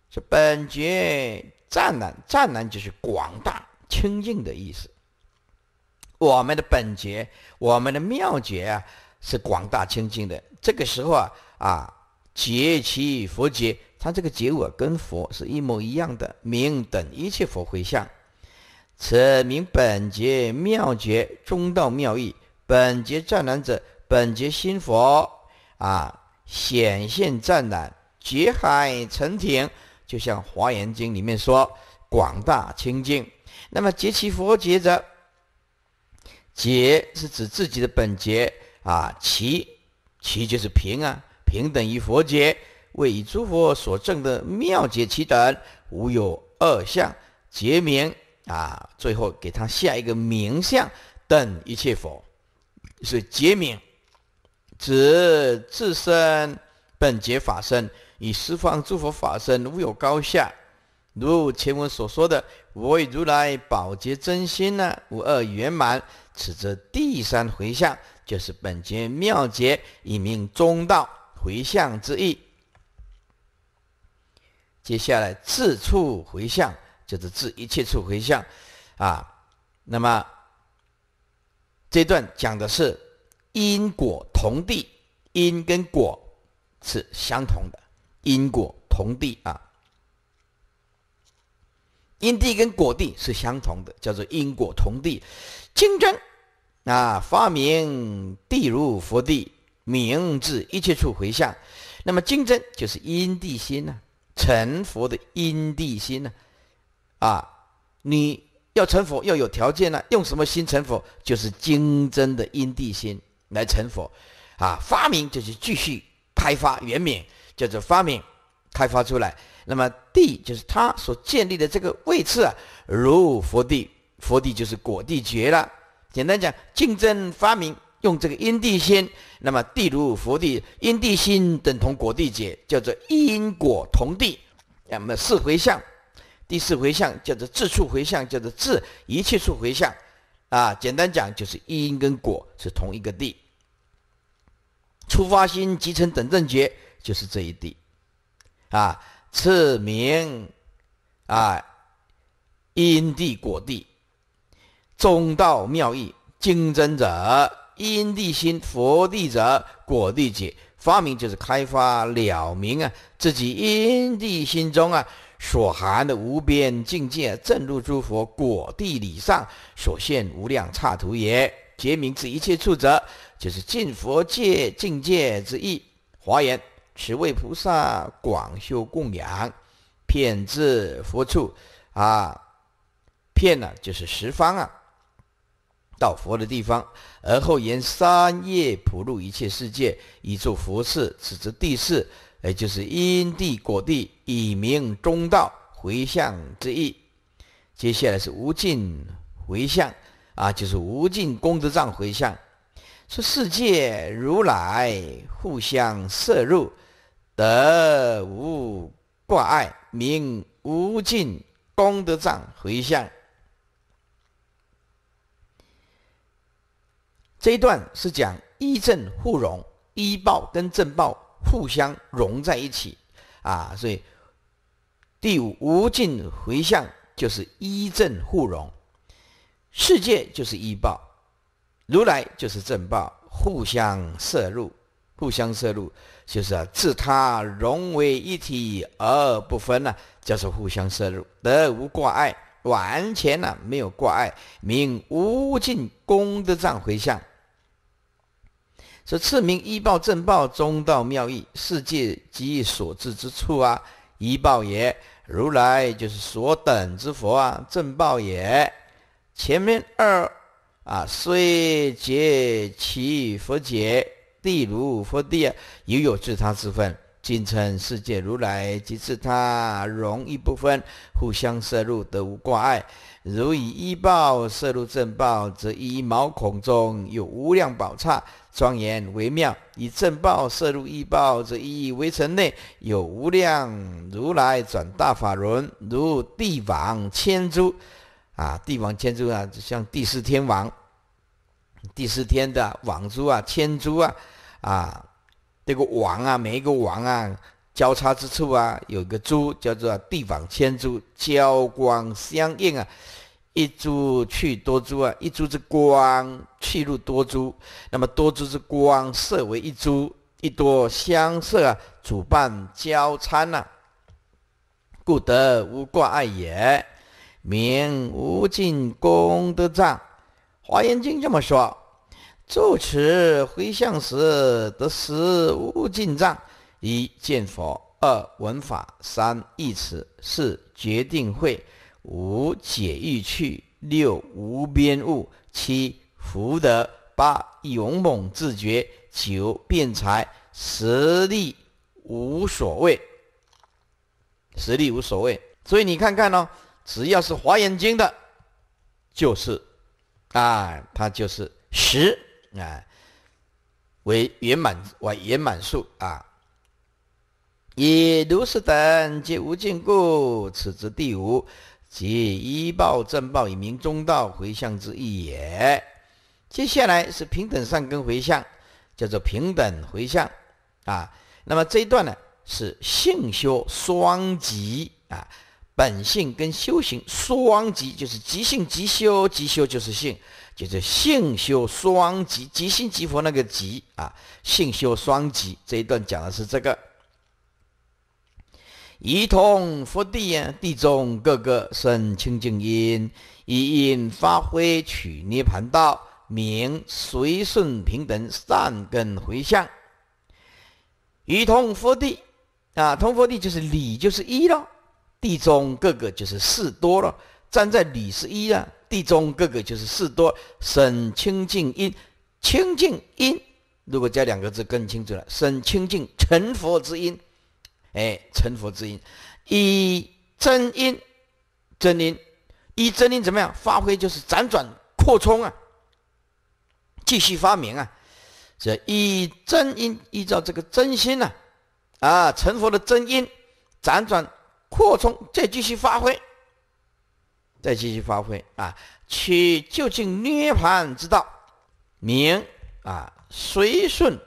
是本觉湛然，湛然就是广大。清净的意思，我们的本觉，我们的妙觉啊，是广大清净的。这个时候啊啊，觉其佛觉，他这个觉我跟佛是一模一样的，明等一切佛回向。此名本觉妙觉中道妙义。本觉湛然者，本觉心佛啊，显现湛然，觉海沉渟。就像《华严经》里面说：“广大清净。”那么结其佛结者，结是指自己的本结啊，其其就是平啊，平等于佛结，为诸佛所证的妙解其等，无有二相。结名啊，最后给他下一个名相等一切佛，是结名，指自身本结法身与十方诸佛法身无有高下，如前文所说的。我为如来宝洁真心呢，无二圆满，此则第三回向，就是本觉妙觉，以明中道回向之意。接下来自处回向，就是自一切处回向，啊，那么这段讲的是因果同地，因跟果是相同的，因果同地啊。因地跟果地是相同的，叫做因果同地。经真啊，发明地如佛地，名至一切处回向。那么金真就是因地心呢，成佛的因地心呢。啊，你要成佛要有条件呢，用什么心成佛？就是金真的因地心来成佛。啊，发明就是继续开发圆名叫做发明开发出来。那么地就是他所建立的这个位次啊，如佛地，佛地就是果地觉了。简单讲，竞争发明用这个因地心，那么地如佛地，因地心等同果地觉，叫做因果同地。那么四回向，第四回向叫做自处回向，叫做自一切处回向。啊，简单讲就是因跟果是同一个地。出发心即成等正觉，就是这一地，啊。次名，啊，因地果地，中道妙义，经真者，因地心；佛地者，果地解。发明就是开发了明啊，自己因地心中啊所含的无边境界，证入诸佛果地理上所现无量刹土也。觉明至一切处者，就是尽佛界境界之意。华严。此为菩萨广修供养，遍至佛处啊，遍呢就是十方啊，到佛的地方，而后沿三业普入一切世界，以助佛事，此之第四，也就是因地果地，以明中道回向之意。接下来是无尽回向啊，就是无尽功德藏回向。出世界如来互相摄入，得无挂碍，名无尽功德藏回向。这一段是讲一正互融，一报跟正报互相融在一起啊。所以第五无尽回向就是一正互融，世界就是一报。如来就是正报，互相摄入，互相摄入就是啊，自他融为一体而不分啊，叫做互相摄入，得无挂碍，完全呢没有挂碍，名无尽功德藏回向。是次名一报正报中道妙义，世界及所至之处啊，一报也。如来就是所等之佛啊，正报也。前面二。啊，虽结其佛结，地如佛地啊，犹有自他之分。今称世界如来，即自他容一部分，互相摄入，得无挂碍。如以一报摄入正报，则一毛孔中有无量宝刹庄严微妙；以正报摄入异报，则一围城内有无量如来转大法轮，如帝王千珠。啊，帝王千珠啊，像第四天王，第四天的王珠啊、千珠啊，啊，这个王啊，每一个王啊，交叉之处啊，有一个珠叫做帝王千珠，交光相应啊，一珠去多珠啊，一珠之光去入多珠，那么多珠之光色为一珠，一多相色啊，主伴交参呐，故得无挂碍也。名无尽功德藏，《华严经》这么说：住持回向时得十无尽藏。一见佛，二闻法，三意持，四决定会，五解欲去，六无边物，七福德，八勇猛自觉，九辩才，十力无所谓。实力无所谓，所以你看看呢。只要是华严经的，就是，啊，它就是十，啊，为圆满，为圆满数，啊，以如是等皆无尽故，此之第五，即依报正报以明中道回向之意也。接下来是平等善根回向，叫做平等回向，啊，那么这一段呢是性修双极，啊。本性跟修行双极，就是即性即修，即修就是性，就是性修双极，即性即佛那个极啊，性修双极这一段讲的是这个。一通佛地啊，地中各个生清净因，一因发挥取涅盘道，名随顺平等善根回向。一通佛地啊，通佛地就是理，就是一了。地中各个就是事多了，站在理是一啊。地中各个就是事多，生清净因，清净因，如果加两个字更清楚了，生清净成佛之因，哎，成佛之因，以真因，真因，以真因怎么样发挥？就是辗转扩充啊，继续发明啊，这以真因依照这个真心呢，啊，成佛的真因，辗转。扩充，再继续发挥，再继续发挥啊！取究竟涅盘之道，明啊，随顺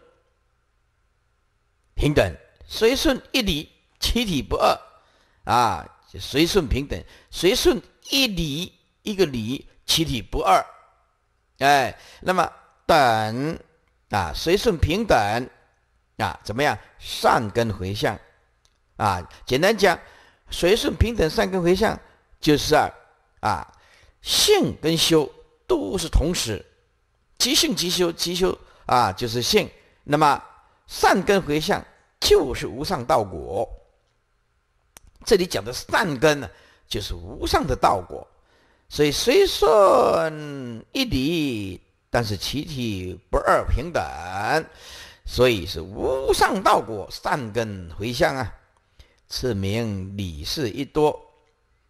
平等，随顺一理，其体不二啊！随顺平等，随顺一理，一个理，其体不二。哎，那么等啊，随顺平等啊，怎么样？善根回向啊！简单讲。随顺平等善根回向，就是啊，啊，性跟修都是同时，即性即修，即修啊就是性，那么善根回向就是无上道果。这里讲的善根呢，就是无上的道果，所以虽顺一理，但是其体不二平等，所以是无上道果善根回向啊。此名理氏一多，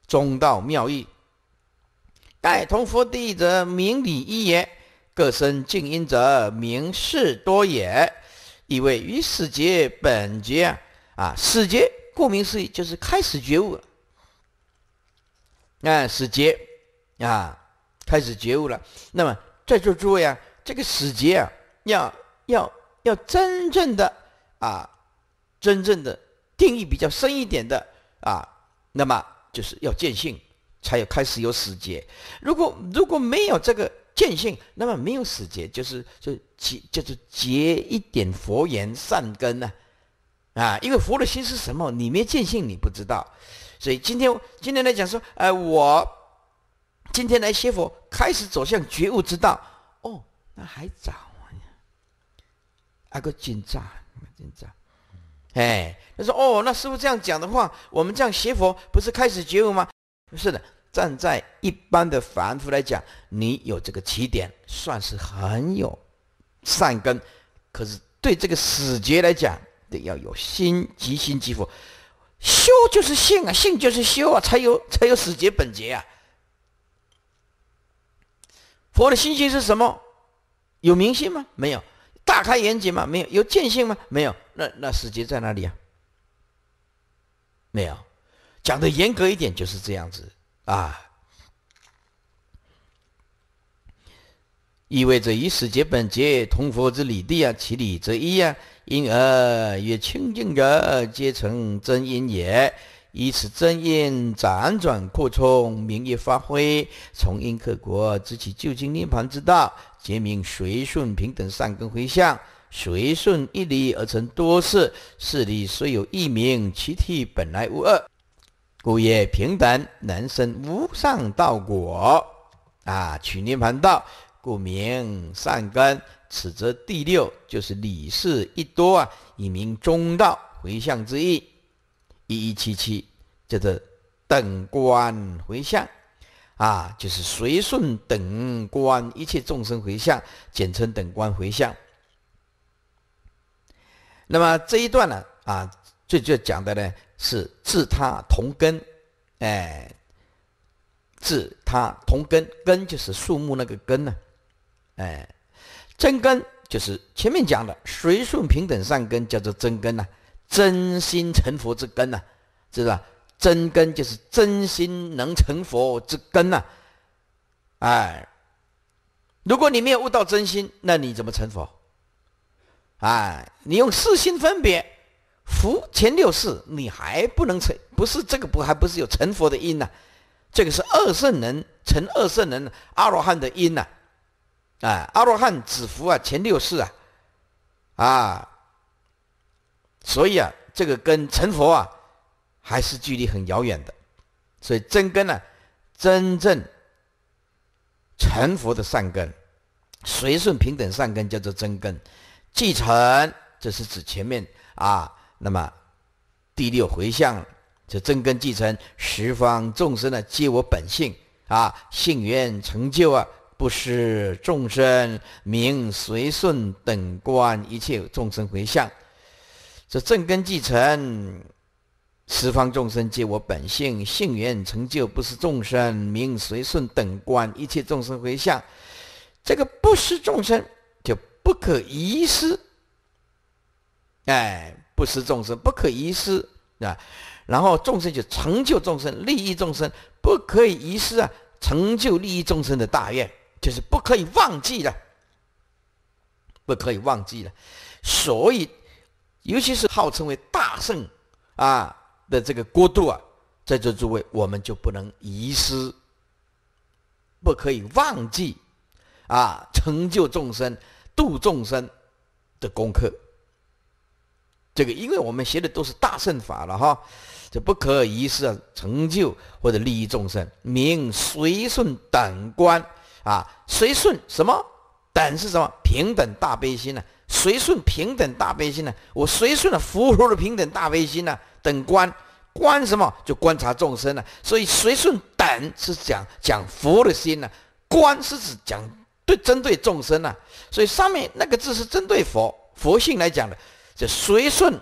中道妙义。盖同佛地者，名理一也；各生静因者，名士多也。以为于始节本节啊啊，始节顾名思义就是开始觉悟了啊，始节啊，开始觉悟了。那么在座诸位啊，这个始觉啊，要要要真正的啊，真正的。定义比较深一点的啊，那么就是要见性，才有开始有死结。如果如果没有这个见性，那么没有死结，就是就结，就是结一点佛缘善根呢。啊，因为佛的心是什么？你没见性，你不知道。所以今天今天来讲说，哎，我今天来学佛，开始走向觉悟之道。哦，那还早啊。啊个紧张，紧张。哎，他说：“哦，那师傅这样讲的话，我们这样学佛不是开始觉悟吗？”是的，站在一般的凡夫来讲，你有这个起点，算是很有善根。可是对这个死劫来讲，得要有心，即心即佛。修就是性啊，性就是修啊，才有才有死劫本劫啊。佛的心性是什么？有明性吗？没有。大开眼界吗？没有。有见性吗？没有。那那死劫在哪里啊？没有，讲的严格一点就是这样子啊，意味着以死劫本劫同佛之理地啊，其理则一啊，因而越清净者皆成真因也，以此真因辗转扩充，名义发挥，从因克国，知其究竟涅盘之道，皆名随顺平等善根回向。随顺一理而成多事，事理虽有一名，其体本来无二，故也平等，能生无上道果。啊，取涅盘道，故名善根。此则第六，就是理事一多啊，以名中道回向之意。一一七七叫做等观回向，啊，就是随顺等观一切众生回向，简称等观回向。那么这一段呢，啊，最主要讲的呢是自他同根，哎，自他同根，根就是树木那个根呢，哎，真根就是前面讲的随顺平等善根叫做真根呐，真心成佛之根呐，知道吧？真根就是真心能成佛之根呐，哎，如果你没有悟到真心，那你怎么成佛？哎，你用四心分别，福前六世，你还不能成，不是这个不还不是有成佛的因呢？这个是二圣人成二圣人阿罗汉的因呢。哎，阿罗汉只福啊前六世啊，啊，所以啊，这个跟成佛啊还是距离很遥远的。所以真根呢，真正成佛的善根，随顺平等善根叫做真根。继承，这是指前面啊，那么第六回向，这正根继承十方众生的皆我本性啊，性缘成就啊，不施众生名随顺等观一切众生回向，这正根继承十方众生皆我本性，性缘成就，不施众生名随顺等观一切众生回向，这个不施众生。不可遗失，哎，不失众生，不可遗失啊！然后众生就成就众生，利益众生，不可以遗失啊！成就利益众生的大愿，就是不可以忘记的，不可以忘记的。所以，尤其是号称为大圣啊的这个国度啊，在座诸位，我们就不能遗失，不可以忘记啊！成就众生。度众生的功课，这个，因为我们学的都是大圣法了哈，就不可一世成就或者利益众生，名随顺等观啊，随顺什么？等是什么？平等大悲心呢？随顺平等大悲心呢？我随顺了佛的平等大悲心呢？等观观什么？就观察众生呢。所以随顺等是讲讲佛的心呢，观是指讲。对，针对众生呐，所以上面那个字是针对佛佛性来讲的，这随顺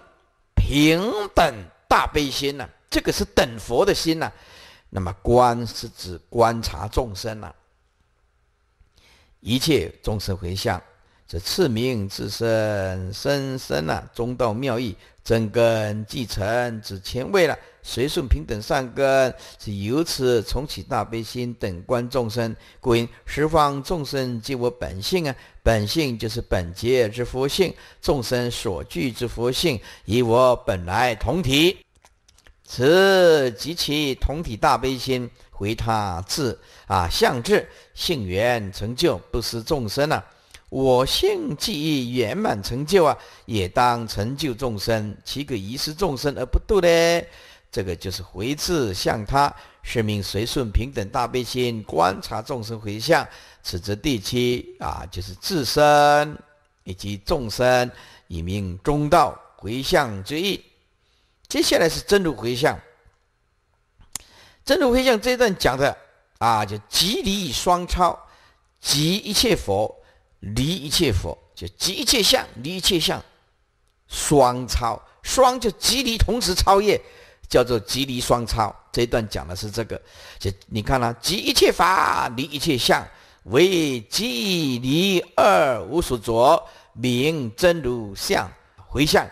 平等大悲心呐，这个是等佛的心呐。那么观是指观察众生呐，一切众生回向，这次名次身身生呐，中道妙义真根继成之前位了。随顺平等善根，是由此重启大悲心等观众生，故应十方众生即我本性啊！本性就是本界之佛性，众生所具之佛性，与我本来同体。此即其同体大悲心回他自啊，相智性缘成就不思众生啊。我性既圆满成就啊，也当成就众生，岂可遗失众生而不度呢？这个就是回次向他，是名随顺平等大悲心，观察众生回向，此则第七啊，就是自身以及众生，以名中道回向之意。接下来是真如回向，真如回向这一段讲的啊，就即离双超，即一切佛，离一切佛，就即一切相，离一切相，双超双就即离同时超越。叫做“即离双超”，这一段讲的是这个。就你看了，即一切法，离一切相，为即离二无所着，名真如相回向。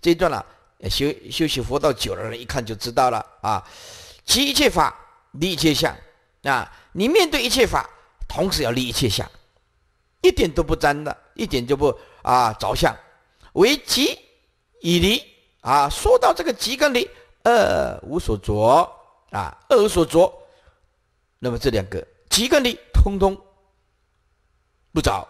这一段了，修修行佛道久了的人一看就知道了啊。即一切法，离一切相啊，你面对一切法，同时要离一切相，一点都不沾的，一点就不啊着相，为即以离。啊，说到这个即根离呃，无所着啊，二无所着，那么这两个即根离通通不着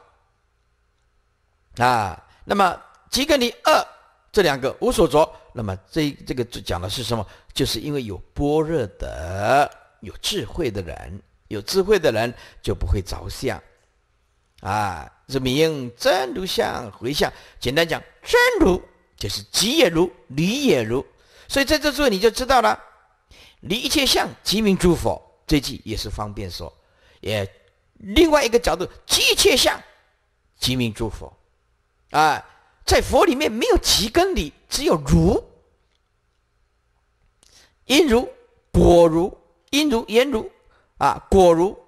啊，那么即根离呃，这两个无所着，那么这这个讲的是什么？就是因为有般若的，有智慧的人，有智慧的人就不会着相啊，是名真如相回向。简单讲，真如。就是即也如，离也如，所以在这之后你就知道了。离一切相，即名诸佛。这句也是方便说，也另外一个角度，即一切相，即名诸佛。啊，在佛里面没有即跟离，只有如。因如、果如、因如、言如啊，果如、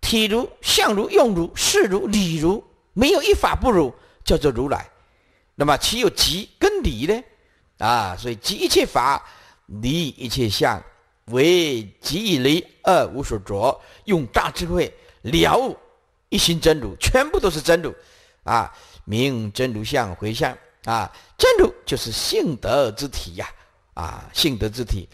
体如、相如、用如、事如、理如，没有一法不如，叫做如来。那么其有即跟离呢？啊，所以即一切法，离一切相，为即以离二无所着，用大智慧了悟一心真如，全部都是真如，啊，名真如相回向，啊，真如就是性德之体呀，啊，性德之体。